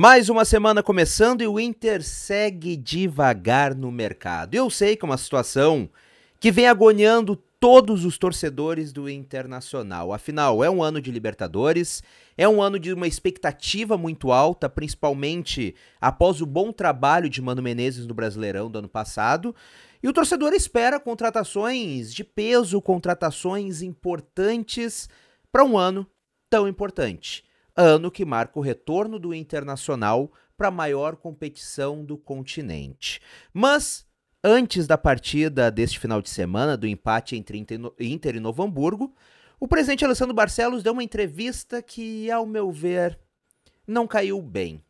Mais uma semana começando e o Inter segue devagar no mercado. Eu sei que é uma situação que vem agoniando todos os torcedores do Internacional. Afinal, é um ano de Libertadores, é um ano de uma expectativa muito alta, principalmente após o bom trabalho de Mano Menezes no Brasileirão do ano passado. E o torcedor espera contratações de peso, contratações importantes para um ano tão importante ano que marca o retorno do Internacional para a maior competição do continente. Mas antes da partida deste final de semana, do empate entre Inter e Novo Hamburgo, o presidente Alessandro Barcelos deu uma entrevista que, ao meu ver, não caiu bem.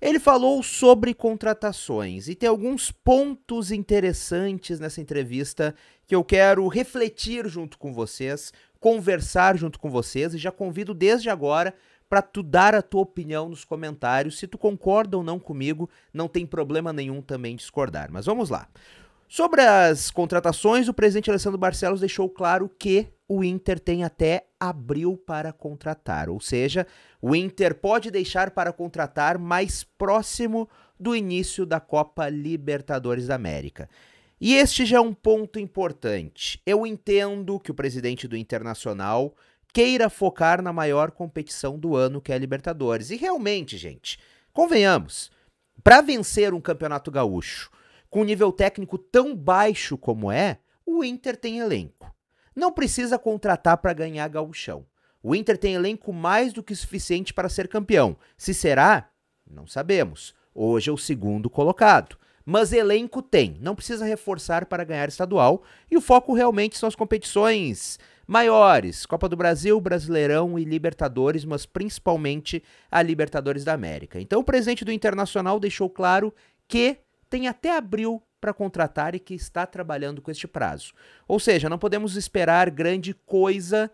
Ele falou sobre contratações e tem alguns pontos interessantes nessa entrevista que eu quero refletir junto com vocês, conversar junto com vocês e já convido desde agora para tu dar a tua opinião nos comentários. Se tu concorda ou não comigo, não tem problema nenhum também discordar. Mas vamos lá. Sobre as contratações, o presidente Alessandro Barcelos deixou claro que o Inter tem até abril para contratar, ou seja, o Inter pode deixar para contratar mais próximo do início da Copa Libertadores da América. E este já é um ponto importante. Eu entendo que o presidente do Internacional queira focar na maior competição do ano, que é a Libertadores. E realmente, gente, convenhamos, para vencer um campeonato gaúcho com um nível técnico tão baixo como é, o Inter tem elenco. Não precisa contratar para ganhar gauchão. O Inter tem elenco mais do que suficiente para ser campeão. Se será, não sabemos. Hoje é o segundo colocado. Mas elenco tem, não precisa reforçar para ganhar estadual. E o foco realmente são as competições maiores: Copa do Brasil, Brasileirão e Libertadores, mas principalmente a Libertadores da América. Então, o presidente do Internacional deixou claro que tem até abril para contratar e que está trabalhando com este prazo. Ou seja, não podemos esperar grande coisa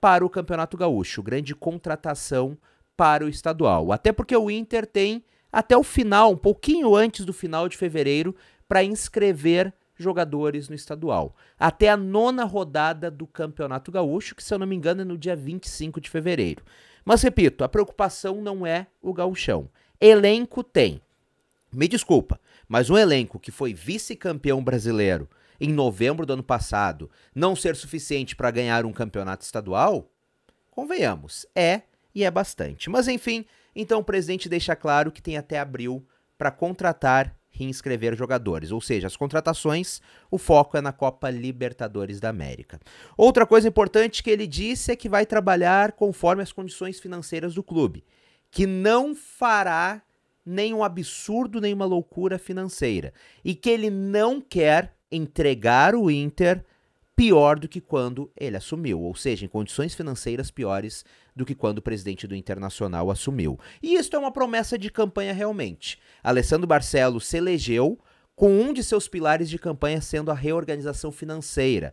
para o Campeonato Gaúcho, grande contratação para o estadual. Até porque o Inter tem até o final, um pouquinho antes do final de fevereiro, para inscrever jogadores no estadual. Até a nona rodada do Campeonato Gaúcho, que se eu não me engano é no dia 25 de fevereiro. Mas repito, a preocupação não é o gauchão. Elenco tem. Me desculpa, mas um elenco que foi vice-campeão brasileiro em novembro do ano passado não ser suficiente para ganhar um campeonato estadual, convenhamos, é e é bastante. Mas enfim, então o presidente deixa claro que tem até abril para contratar reinscrever jogadores. Ou seja, as contratações, o foco é na Copa Libertadores da América. Outra coisa importante que ele disse é que vai trabalhar conforme as condições financeiras do clube, que não fará nenhum absurdo, nenhuma loucura financeira e que ele não quer entregar o Inter pior do que quando ele assumiu, ou seja, em condições financeiras piores do que quando o presidente do Internacional assumiu. E isto é uma promessa de campanha realmente. Alessandro Barcelos se elegeu com um de seus pilares de campanha sendo a reorganização financeira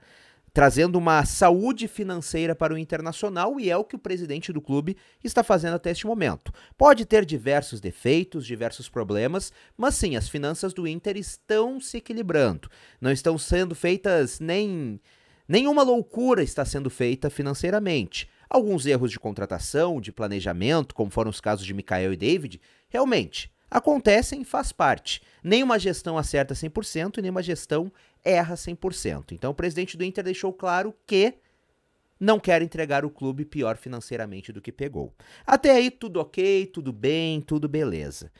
trazendo uma saúde financeira para o internacional e é o que o presidente do clube está fazendo até este momento. Pode ter diversos defeitos, diversos problemas, mas sim, as finanças do Inter estão se equilibrando. Não estão sendo feitas nem. Nenhuma loucura está sendo feita financeiramente. Alguns erros de contratação, de planejamento, como foram os casos de Mikael e David, realmente acontecem, faz parte. Nenhuma gestão acerta 100% e nenhuma gestão erra 100%. Então o presidente do Inter deixou claro que não quer entregar o clube pior financeiramente do que pegou. Até aí tudo ok, tudo bem, tudo beleza.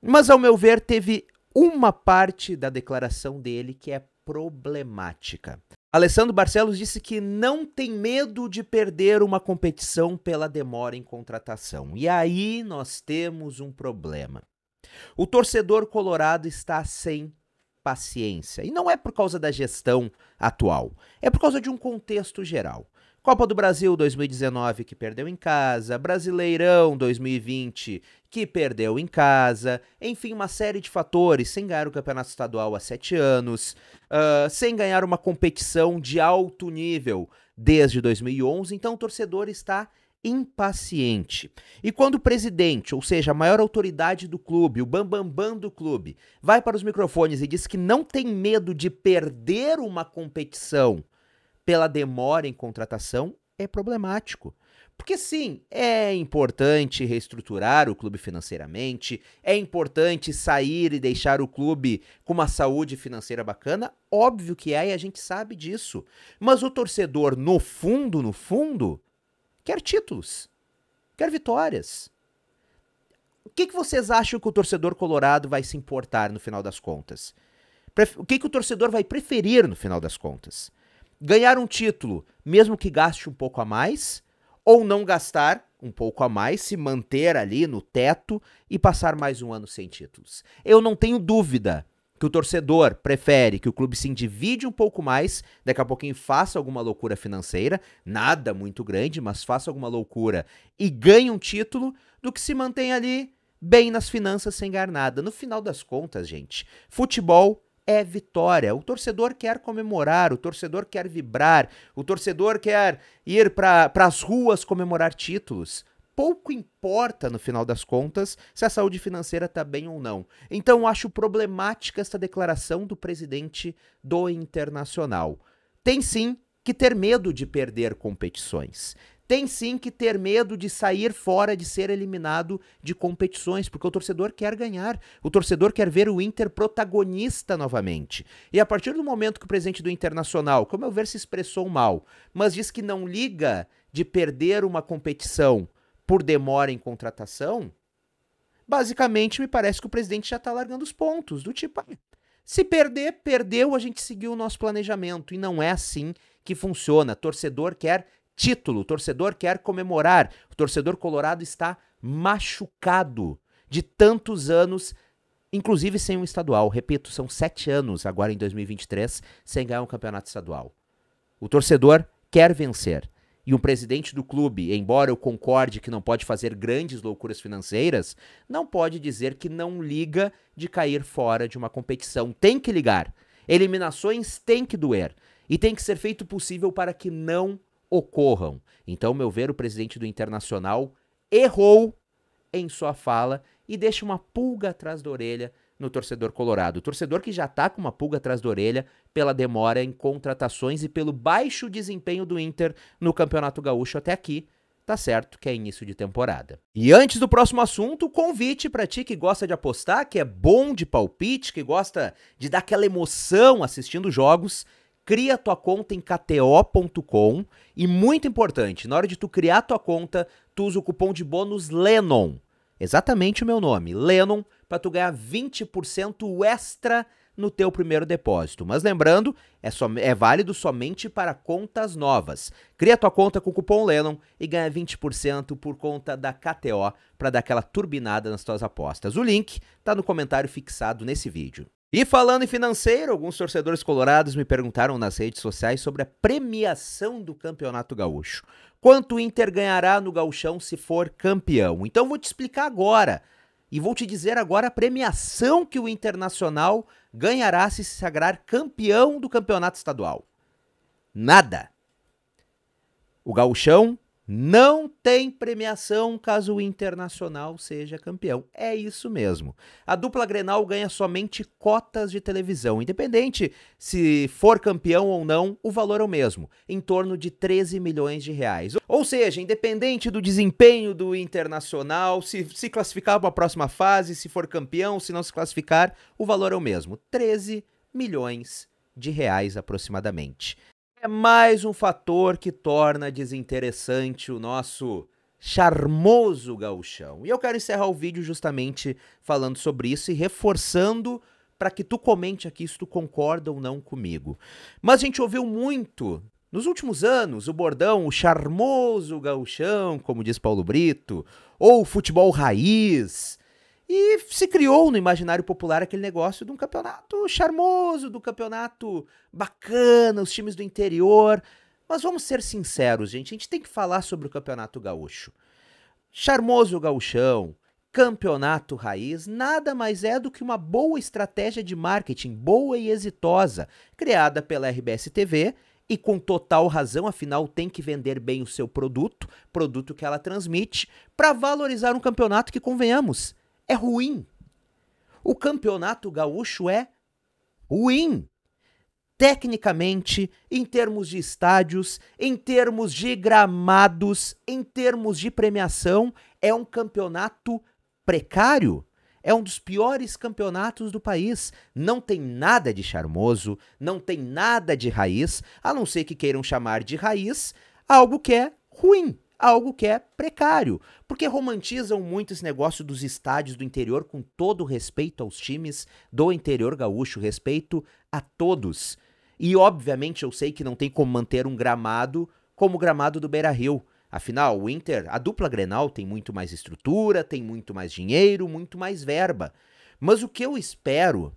Mas ao meu ver, teve uma parte da declaração dele que é problemática. Alessandro Barcelos disse que não tem medo de perder uma competição pela demora em contratação. E aí nós temos um problema. O torcedor colorado está sem paciência. E não é por causa da gestão atual, é por causa de um contexto geral. Copa do Brasil 2019 que perdeu em casa, Brasileirão 2020 que perdeu em casa, enfim, uma série de fatores, sem ganhar o campeonato estadual há sete anos, uh, sem ganhar uma competição de alto nível desde 2011, então o torcedor está impaciente. E quando o presidente, ou seja, a maior autoridade do clube, o bambambam bam, bam do clube, vai para os microfones e diz que não tem medo de perder uma competição pela demora em contratação, é problemático. Porque sim, é importante reestruturar o clube financeiramente, é importante sair e deixar o clube com uma saúde financeira bacana, óbvio que é e a gente sabe disso. Mas o torcedor, no fundo, no fundo, quer títulos, quer vitórias. O que, que vocês acham que o torcedor colorado vai se importar no final das contas? O que, que o torcedor vai preferir no final das contas? Ganhar um título, mesmo que gaste um pouco a mais, ou não gastar um pouco a mais, se manter ali no teto e passar mais um ano sem títulos? Eu não tenho dúvida que o torcedor prefere que o clube se endivide um pouco mais, daqui a pouquinho faça alguma loucura financeira, nada muito grande, mas faça alguma loucura e ganhe um título, do que se mantém ali bem nas finanças sem ganhar nada. No final das contas, gente, futebol é vitória. O torcedor quer comemorar, o torcedor quer vibrar, o torcedor quer ir para as ruas comemorar títulos pouco importa, no final das contas, se a saúde financeira está bem ou não. Então, acho problemática esta declaração do presidente do Internacional. Tem sim que ter medo de perder competições. Tem sim que ter medo de sair fora, de ser eliminado de competições, porque o torcedor quer ganhar. O torcedor quer ver o Inter protagonista novamente. E a partir do momento que o presidente do Internacional, como eu ver, se expressou mal, mas diz que não liga de perder uma competição por demora em contratação, basicamente me parece que o presidente já está largando os pontos, do tipo, ah, se perder, perdeu, a gente seguiu o nosso planejamento. E não é assim que funciona. Torcedor quer título, torcedor quer comemorar. O torcedor colorado está machucado de tantos anos, inclusive sem um estadual. Repito, são sete anos agora em 2023 sem ganhar um campeonato estadual. O torcedor quer vencer e um presidente do clube, embora eu concorde que não pode fazer grandes loucuras financeiras, não pode dizer que não liga de cair fora de uma competição. Tem que ligar. Eliminações tem que doer. E tem que ser feito possível para que não ocorram. Então, meu ver, o presidente do Internacional errou em sua fala e deixa uma pulga atrás da orelha no torcedor colorado. torcedor que já tá com uma pulga atrás da orelha pela demora em contratações e pelo baixo desempenho do Inter no Campeonato Gaúcho até aqui. Tá certo que é início de temporada. E antes do próximo assunto, convite para ti que gosta de apostar, que é bom de palpite, que gosta de dar aquela emoção assistindo jogos cria tua conta em kto.com e muito importante, na hora de tu criar tua conta, tu usa o cupom de bônus LENON. Exatamente o meu nome, LENON para tu ganhar 20% extra no teu primeiro depósito. Mas lembrando, é, só, é válido somente para contas novas. Cria tua conta com o cupom Lennon e ganha 20% por conta da KTO para dar aquela turbinada nas tuas apostas. O link está no comentário fixado nesse vídeo. E falando em financeiro, alguns torcedores colorados me perguntaram nas redes sociais sobre a premiação do Campeonato Gaúcho. Quanto o Inter ganhará no gauchão se for campeão? Então vou te explicar agora e vou te dizer agora a premiação que o Internacional ganhará se se sagrar campeão do campeonato estadual. Nada. O gauchão não tem premiação caso o Internacional seja campeão. É isso mesmo. A dupla Grenal ganha somente cotas de televisão, independente se for campeão ou não, o valor é o mesmo, em torno de 13 milhões de reais. Ou seja, independente do desempenho do Internacional, se se classificar para a próxima fase, se for campeão, se não se classificar, o valor é o mesmo, 13 milhões de reais aproximadamente é mais um fator que torna desinteressante o nosso charmoso gauchão. E eu quero encerrar o vídeo justamente falando sobre isso e reforçando para que tu comente aqui se tu concorda ou não comigo. Mas a gente ouviu muito nos últimos anos o bordão, o charmoso gauchão, como diz Paulo Brito, ou o futebol raiz, e se criou no imaginário popular aquele negócio de um campeonato charmoso, do campeonato bacana, os times do interior. Mas vamos ser sinceros, gente, a gente tem que falar sobre o campeonato gaúcho. Charmoso gauchão, campeonato raiz, nada mais é do que uma boa estratégia de marketing, boa e exitosa, criada pela RBS TV e com total razão, afinal tem que vender bem o seu produto, produto que ela transmite, para valorizar um campeonato que, convenhamos, é ruim. O campeonato gaúcho é ruim. Tecnicamente, em termos de estádios, em termos de gramados, em termos de premiação, é um campeonato precário. É um dos piores campeonatos do país. Não tem nada de charmoso, não tem nada de raiz, a não ser que queiram chamar de raiz algo que é ruim algo que é precário, porque romantizam muito esse negócio dos estádios do interior, com todo respeito aos times do interior gaúcho, respeito a todos. E obviamente eu sei que não tem como manter um gramado como o gramado do Beira Rio. Afinal, o Inter, a dupla Grenal tem muito mais estrutura, tem muito mais dinheiro, muito mais verba. Mas o que eu espero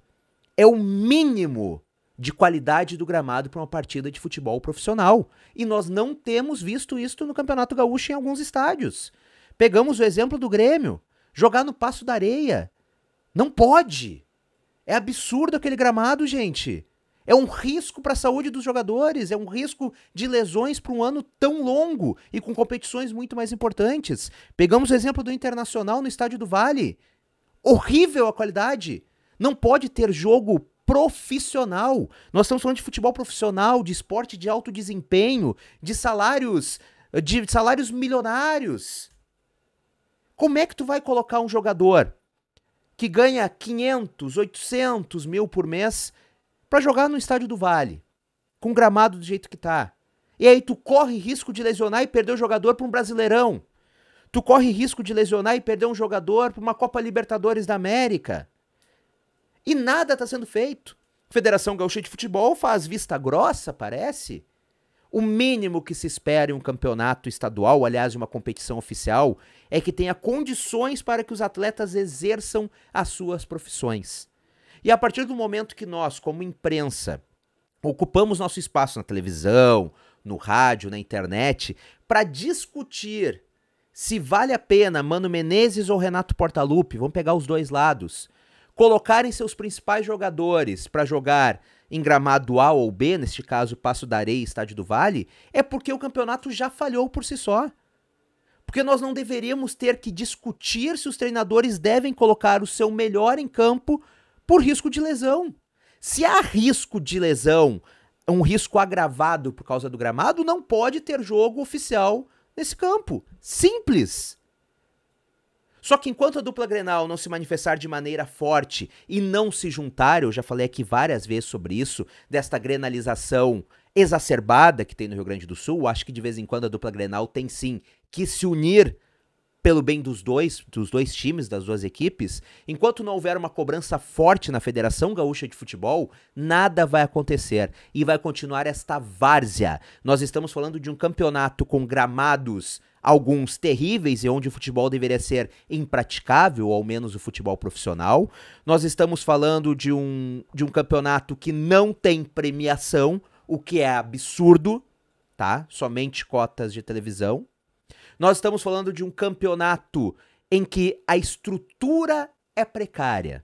é o mínimo de qualidade do gramado para uma partida de futebol profissional. E nós não temos visto isso no Campeonato Gaúcho em alguns estádios. Pegamos o exemplo do Grêmio, jogar no Passo da Areia. Não pode. É absurdo aquele gramado, gente. É um risco para a saúde dos jogadores, é um risco de lesões para um ano tão longo e com competições muito mais importantes. Pegamos o exemplo do Internacional no Estádio do Vale. Horrível a qualidade. Não pode ter jogo profissional. Nós estamos falando de futebol profissional, de esporte de alto desempenho, de salários de salários milionários. Como é que tu vai colocar um jogador que ganha 500, 800 mil por mês para jogar no estádio do Vale, com gramado do jeito que tá? E aí tu corre risco de lesionar e perder o jogador para um Brasileirão. Tu corre risco de lesionar e perder um jogador para uma Copa Libertadores da América. E nada está sendo feito. A Federação Gaúcha de Futebol faz vista grossa, parece. O mínimo que se espera em um campeonato estadual, aliás, em uma competição oficial, é que tenha condições para que os atletas exerçam as suas profissões. E a partir do momento que nós, como imprensa, ocupamos nosso espaço na televisão, no rádio, na internet, para discutir se vale a pena Mano Menezes ou Renato Portaluppi, vamos pegar os dois lados, colocarem seus principais jogadores para jogar em gramado A ou B, neste caso Passo da Areia e Estádio do Vale, é porque o campeonato já falhou por si só. Porque nós não deveríamos ter que discutir se os treinadores devem colocar o seu melhor em campo por risco de lesão. Se há risco de lesão, um risco agravado por causa do gramado, não pode ter jogo oficial nesse campo. Simples. Só que enquanto a dupla Grenal não se manifestar de maneira forte e não se juntar, eu já falei aqui várias vezes sobre isso, desta grenalização exacerbada que tem no Rio Grande do Sul, acho que de vez em quando a dupla Grenal tem sim que se unir pelo bem dos dois, dos dois times, das duas equipes, enquanto não houver uma cobrança forte na Federação Gaúcha de Futebol, nada vai acontecer e vai continuar esta várzea. Nós estamos falando de um campeonato com gramados alguns terríveis e onde o futebol deveria ser impraticável, ao menos o futebol profissional. Nós estamos falando de um, de um campeonato que não tem premiação, o que é absurdo, tá? Somente cotas de televisão. Nós estamos falando de um campeonato em que a estrutura é precária.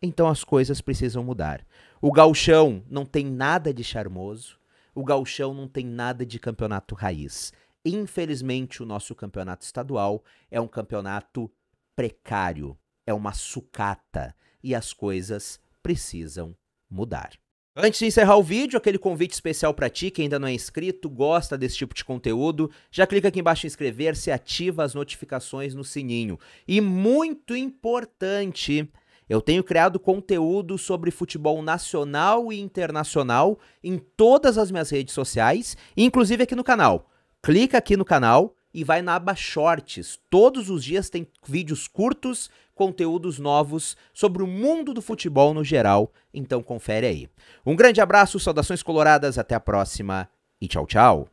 Então as coisas precisam mudar. O galchão não tem nada de charmoso, o galchão não tem nada de campeonato raiz. Infelizmente, o nosso campeonato estadual é um campeonato precário, é uma sucata e as coisas precisam mudar. Antes de encerrar o vídeo, aquele convite especial para ti que ainda não é inscrito, gosta desse tipo de conteúdo, já clica aqui embaixo em inscrever-se, ativa as notificações no sininho. E muito importante, eu tenho criado conteúdo sobre futebol nacional e internacional em todas as minhas redes sociais, inclusive aqui no canal. Clica aqui no canal, e vai na aba Shorts. Todos os dias tem vídeos curtos, conteúdos novos sobre o mundo do futebol no geral, então confere aí. Um grande abraço, saudações coloradas, até a próxima e tchau, tchau.